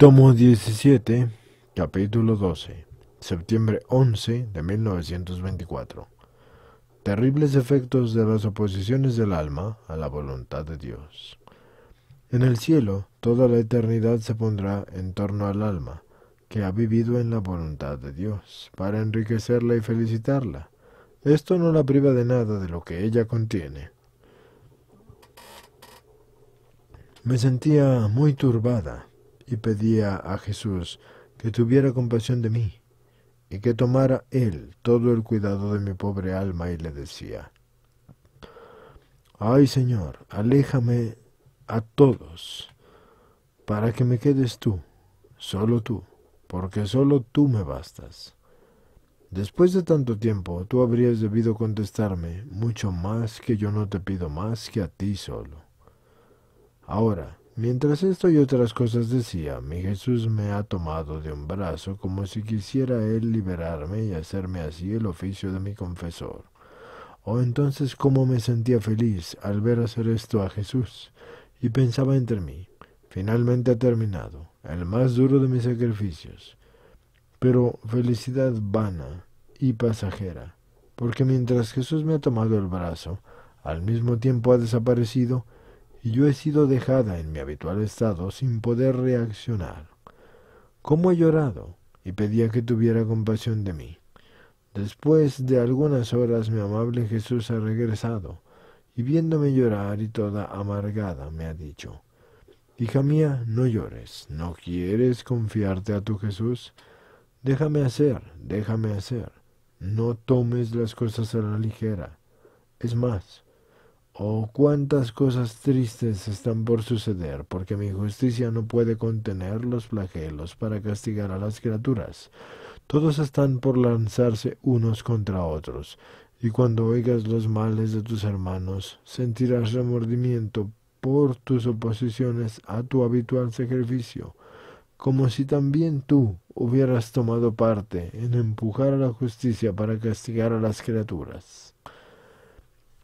Tomo 17, capítulo 12, septiembre 11 de 1924. Terribles efectos de las oposiciones del alma a la voluntad de Dios. En el cielo, toda la eternidad se pondrá en torno al alma, que ha vivido en la voluntad de Dios, para enriquecerla y felicitarla. Esto no la priva de nada de lo que ella contiene. Me sentía muy turbada y pedía a Jesús que tuviera compasión de mí y que tomara él todo el cuidado de mi pobre alma y le decía, Ay Señor, aléjame a todos para que me quedes tú, solo tú, porque solo tú me bastas. Después de tanto tiempo, tú habrías debido contestarme, mucho más que yo no te pido más que a ti solo. Ahora, Mientras esto y otras cosas decía, mi Jesús me ha tomado de un brazo como si quisiera él liberarme y hacerme así el oficio de mi confesor. Oh, entonces cómo me sentía feliz al ver hacer esto a Jesús, y pensaba entre mí, finalmente ha terminado, el más duro de mis sacrificios. Pero felicidad vana y pasajera, porque mientras Jesús me ha tomado el brazo, al mismo tiempo ha desaparecido, y yo he sido dejada en mi habitual estado sin poder reaccionar. ¿Cómo he llorado? y pedía que tuviera compasión de mí. Después de algunas horas mi amable Jesús ha regresado, y viéndome llorar y toda amargada me ha dicho, Hija mía, no llores, ¿no quieres confiarte a tu Jesús? Déjame hacer, déjame hacer, no tomes las cosas a la ligera. Es más, Oh, cuántas cosas tristes están por suceder, porque mi justicia no puede contener los flagelos para castigar a las criaturas. Todos están por lanzarse unos contra otros, y cuando oigas los males de tus hermanos, sentirás remordimiento por tus oposiciones a tu habitual sacrificio, como si también tú hubieras tomado parte en empujar a la justicia para castigar a las criaturas.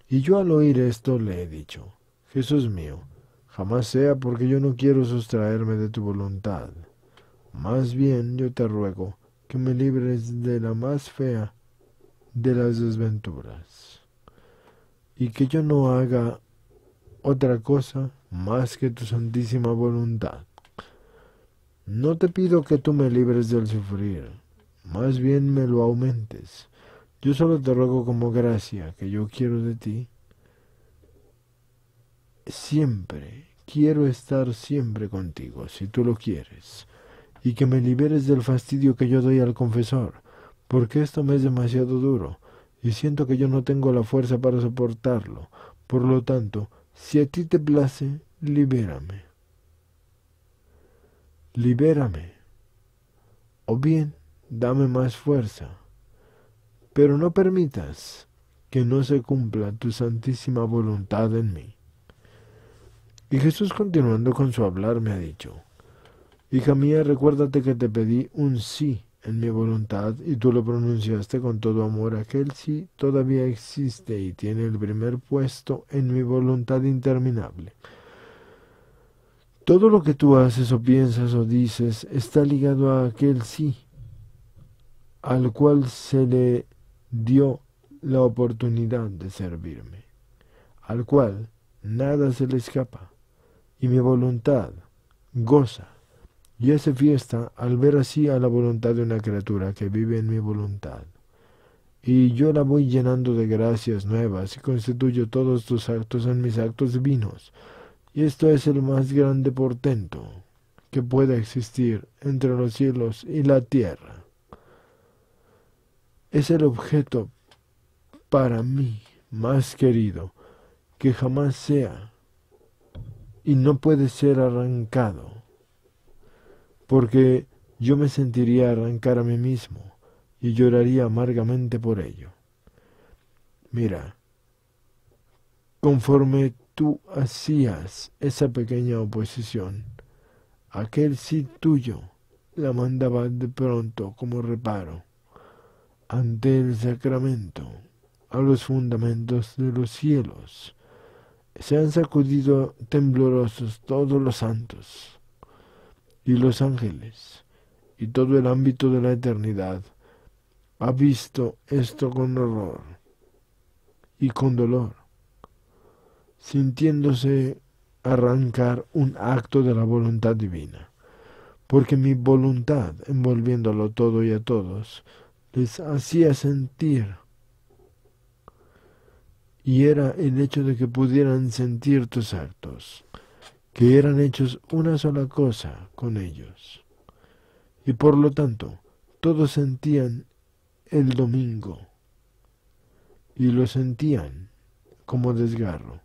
Y yo al oír esto le he dicho, Jesús mío, jamás sea porque yo no quiero sustraerme de tu voluntad. Más bien yo te ruego que me libres de la más fea de las desventuras, y que yo no haga otra cosa más que tu santísima voluntad. No te pido que tú me libres del sufrir, más bien me lo aumentes, yo solo te ruego como gracia que yo quiero de ti. Siempre, quiero estar siempre contigo, si tú lo quieres, y que me liberes del fastidio que yo doy al confesor, porque esto me es demasiado duro, y siento que yo no tengo la fuerza para soportarlo. Por lo tanto, si a ti te place, libérame. Libérame. O bien, dame más fuerza pero no permitas que no se cumpla tu santísima voluntad en mí. Y Jesús continuando con su hablar me ha dicho, Hija mía, recuérdate que te pedí un sí en mi voluntad y tú lo pronunciaste con todo amor. Aquel sí todavía existe y tiene el primer puesto en mi voluntad interminable. Todo lo que tú haces o piensas o dices está ligado a aquel sí, al cual se le dio la oportunidad de servirme, al cual nada se le escapa, y mi voluntad goza y hace fiesta al ver así a la voluntad de una criatura que vive en mi voluntad. Y yo la voy llenando de gracias nuevas y constituyo todos tus actos en mis actos divinos. Y esto es el más grande portento que pueda existir entre los cielos y la tierra es el objeto para mí más querido que jamás sea y no puede ser arrancado, porque yo me sentiría arrancar a mí mismo y lloraría amargamente por ello. Mira, conforme tú hacías esa pequeña oposición, aquel sí tuyo la mandaba de pronto como reparo ante el sacramento, a los fundamentos de los cielos. Se han sacudido temblorosos todos los santos y los ángeles, y todo el ámbito de la eternidad ha visto esto con horror y con dolor, sintiéndose arrancar un acto de la voluntad divina, porque mi voluntad, envolviéndolo todo y a todos, les hacía sentir. Y era el hecho de que pudieran sentir tus actos, que eran hechos una sola cosa con ellos. Y por lo tanto, todos sentían el domingo. Y lo sentían como desgarro.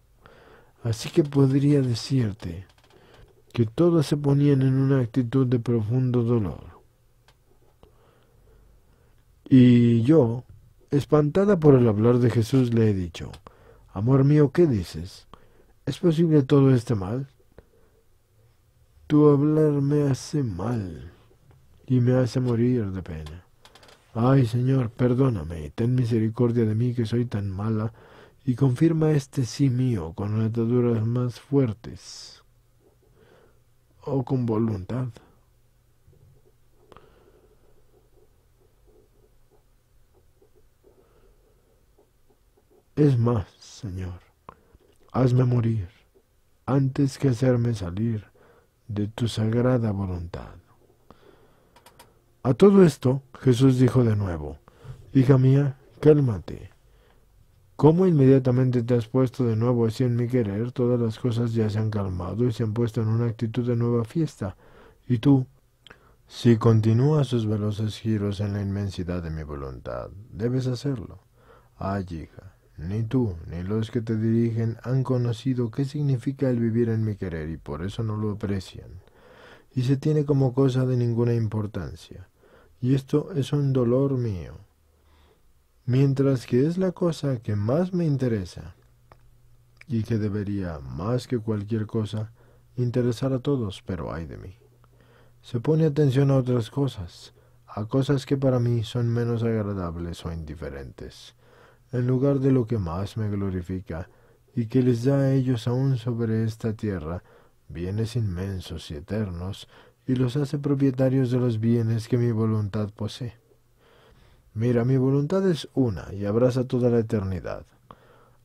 Así que podría decirte que todos se ponían en una actitud de profundo dolor y yo, espantada por el hablar de Jesús, le he dicho, Amor mío, ¿qué dices? ¿Es posible todo este mal? Tu hablar me hace mal y me hace morir de pena. Ay, Señor, perdóname, ten misericordia de mí que soy tan mala, y confirma este sí mío con ataduras más fuertes o con voluntad. Es más, Señor, hazme morir antes que hacerme salir de tu sagrada voluntad. A todo esto Jesús dijo de nuevo, Hija mía, cálmate. ¿Cómo inmediatamente te has puesto de nuevo así en mi querer? Todas las cosas ya se han calmado y se han puesto en una actitud de nueva fiesta. Y tú, si continúas sus veloces giros en la inmensidad de mi voluntad, debes hacerlo. Ay, hija, ni tú, ni los que te dirigen han conocido qué significa el vivir en mi querer y por eso no lo aprecian. Y se tiene como cosa de ninguna importancia. Y esto es un dolor mío. Mientras que es la cosa que más me interesa y que debería, más que cualquier cosa, interesar a todos, pero ay de mí. Se pone atención a otras cosas, a cosas que para mí son menos agradables o indiferentes en lugar de lo que más me glorifica, y que les da a ellos aún sobre esta tierra bienes inmensos y eternos, y los hace propietarios de los bienes que mi voluntad posee. Mira, mi voluntad es una y abraza toda la eternidad.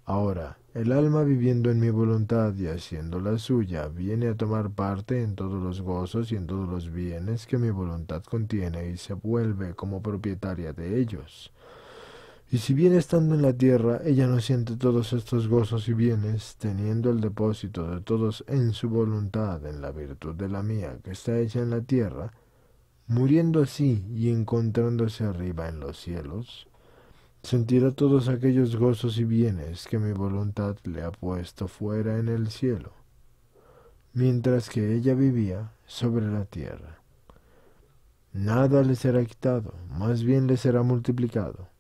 Ahora, el alma viviendo en mi voluntad y haciendo la suya, viene a tomar parte en todos los gozos y en todos los bienes que mi voluntad contiene y se vuelve como propietaria de ellos. Y si bien estando en la tierra ella no siente todos estos gozos y bienes, teniendo el depósito de todos en su voluntad, en la virtud de la mía que está hecha en la tierra, muriendo así y encontrándose arriba en los cielos, sentirá todos aquellos gozos y bienes que mi voluntad le ha puesto fuera en el cielo, mientras que ella vivía sobre la tierra. Nada le será quitado, más bien le será multiplicado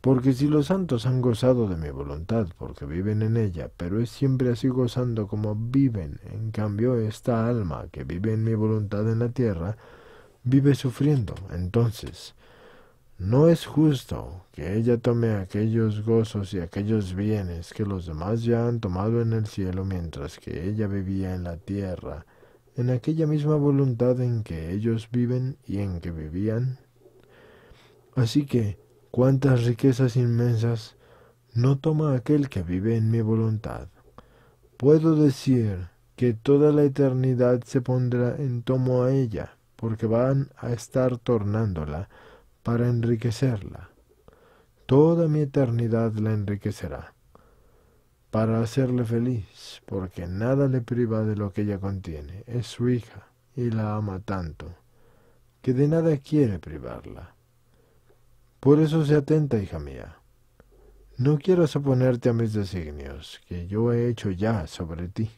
porque si los santos han gozado de mi voluntad, porque viven en ella, pero es siempre así gozando como viven, en cambio esta alma que vive en mi voluntad en la tierra, vive sufriendo. Entonces, no es justo que ella tome aquellos gozos y aquellos bienes que los demás ya han tomado en el cielo mientras que ella vivía en la tierra, en aquella misma voluntad en que ellos viven y en que vivían. Así que, cuántas riquezas inmensas no toma aquel que vive en mi voluntad. Puedo decir que toda la eternidad se pondrá en tomo a ella, porque van a estar tornándola para enriquecerla. Toda mi eternidad la enriquecerá, para hacerle feliz, porque nada le priva de lo que ella contiene. Es su hija y la ama tanto, que de nada quiere privarla. Por eso se atenta, hija mía. No quieras oponerte a mis designios, que yo he hecho ya sobre ti.